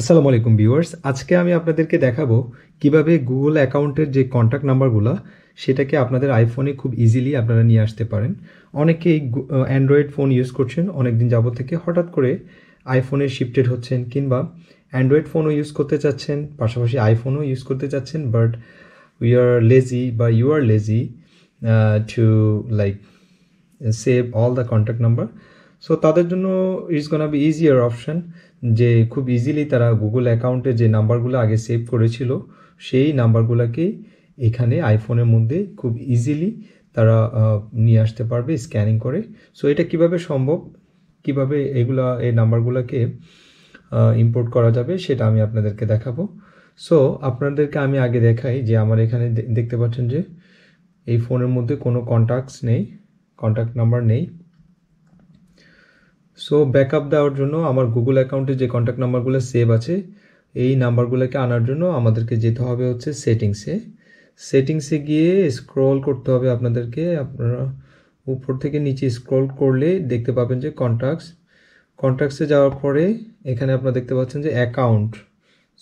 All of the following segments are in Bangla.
আসসালামু আলাইকুম ভিউয়ার্স আজকে আমি আপনাদেরকে দেখাবো কিভাবে গুগল অ্যাকাউন্টের যে কন্ট্যাক্ট নাম্বারগুলো সেটাকে আপনাদের আইফোনে খুব ইজিলি আপনারা নিয়ে আসতে পারেন অনেকেই অ্যান্ড্রয়েড ফোন ইউজ করছেন অনেক দিন যাবত থেকে হঠাৎ করে আইফোনে শিফটেড হচ্ছেন কিংবা অ্যান্ড্রয়েড ফোনও ইউজ করতে চাচ্ছেন পাশাপাশি আইফোনও ইউজ করতে চাচ্ছেন বাট উই আর লেজি বা you are lazy to like save all the contact number so তাদের জন্য it's gonna be easier option যে খুব ইজিলি তারা গুগল অ্যাকাউন্টে যে নাম্বারগুলো আগে সেভ করেছিল সেই নাম্বারগুলোকেই এখানে আইফোনের মধ্যে খুব ইজিলি তারা নিয়ে আসতে পারবে স্ক্যানিং করে সো এটা কিভাবে সম্ভব কিভাবে এগুলা এই নাম্বারগুলোকে ইম্পোর্ট করা যাবে সেটা আমি আপনাদেরকে দেখাবো সো আপনাদেরকে আমি আগে দেখাই যে আমার এখানে দেখতে পাচ্ছেন যে এই ফোনের মধ্যে কোনো কন্ট্যাক্টস নেই কন্ট্যাক্ট নাম্বার নেই সো ব্যাকআপ দেওয়ার জন্য আমার গুগল অ্যাকাউন্টে যে কন্ট্যাক্ট নাম্বারগুলো সেভ আছে এই নাম্বারগুলোকে আনার জন্য আমাদেরকে যেতে হবে হচ্ছে সেটিংসে সেটিংসে গিয়ে স্ক্রল করতে হবে আপনাদেরকে আপনারা উপর থেকে নিচে স্ক্রল করলে দেখতে পাবেন যে কন্ট্যাক্টস কন্ট্যাক্টসে যাওয়ার পরে এখানে আপনারা দেখতে পাচ্ছেন যে অ্যাকাউন্ট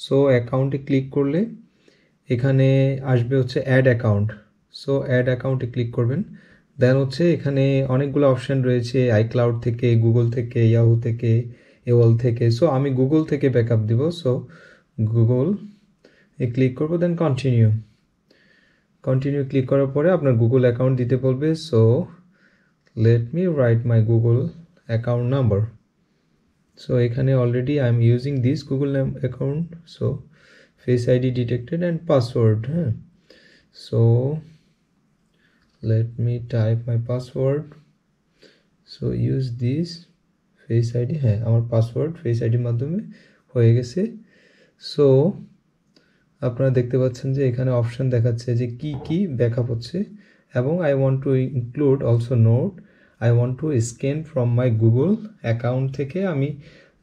সো অ্যাকাউন্টে ক্লিক করলে এখানে আসবে হচ্ছে অ্যাড অ্যাকাউন্ট সো অ্যাড অ্যাকাউন্টে ক্লিক করবেন দেন হচ্ছে এখানে অনেকগুলো অপশান রয়েছে আইক্লাউড থেকে গুগল থেকে ইয়াহু থেকে এওয়াল থেকে সো আমি গুগল থেকে ব্যাকআপ দিব সো গুগল এ ক্লিক করবো দেন কন্টিনিউ কন্টিনিউ ক্লিক করার পরে আপনার গুগল অ্যাকাউন্ট দিতে বলবে so let me write my Google account number so এখানে already I am using this Google account so face ID detected and password হ্যাঁ so let me type my password so use this face id হ্যাঁ আমার পাসওয়ার্ড ফেস আইডির মাধ্যমে হয়ে গেছে সো আপনারা দেখতে পাচ্ছেন যে এখানে অপশন দেখাচ্ছে যে কি কি ব্যাকআপ হচ্ছে এবং I want to include also note I want to scan from my Google account থেকে আমি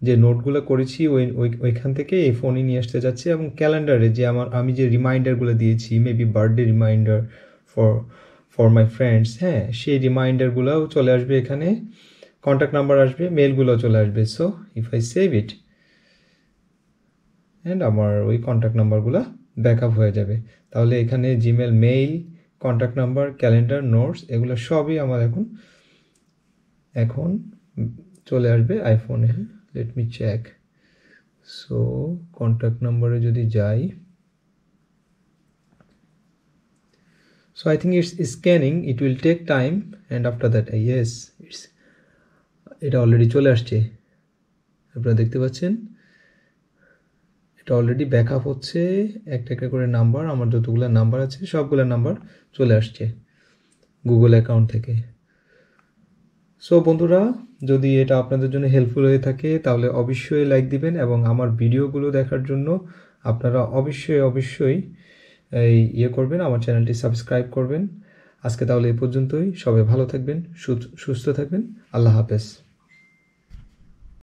যে নোটগুলো করেছি ওই ওইখান থেকে এই ফোনই নিয়ে আসতে যাচ্ছি এবং ক্যালেন্ডারে যে আমার আমি যে রিমাইন্ডারগুলো দিয়েছি maybe birthday reminder for for my friends হ্যাঁ সেই রিমাইন্ডারগুলোও চলে আসবে এখানে কন্ট্যাক্ট নাম্বার আসবে মেলগুলো চলে আসবে so if I save it and আমার ওই কন্ট্যাক্ট নাম্বারগুলো ব্যাক আপ হয়ে যাবে তাহলে এখানে Gmail mail contact number calendar notes এগুলো সবই আমার এখন এখন চলে আসবে আইফোনে let me check so contact নাম্বারে যদি যাই so i think it's scanning it will take time and after that uh, yes it's এটা অলরেডি চলে আসছে আপনারা দেখতে পাচ্ছেন এটা অলরেডি ব্যাক আপ হচ্ছে একটা একটা করে নাম্বার আমার যতগুলো নাম্বার আছে সবগুলো নাম্বার চলে আসছে গুগল অ্যাকাউন্ট থেকে সো বন্ধুরা যদি এটা আপনাদের জন্য হেল্পফুল হয়ে থাকে তাহলে অবশ্যই লাইক দিবেন এবং আমার ভিডিওগুলো দেখার জন্য আপনারা অবশ্যই অবশ্যই এই ইয়ে করবেন আমার চ্যানেলটি সাবস্ক্রাইব করবেন আজকে তাহলে এ পর্যন্তই সবাই ভালো থাকবেন সুস্থ থাকবেন আল্লাহ হাফেজ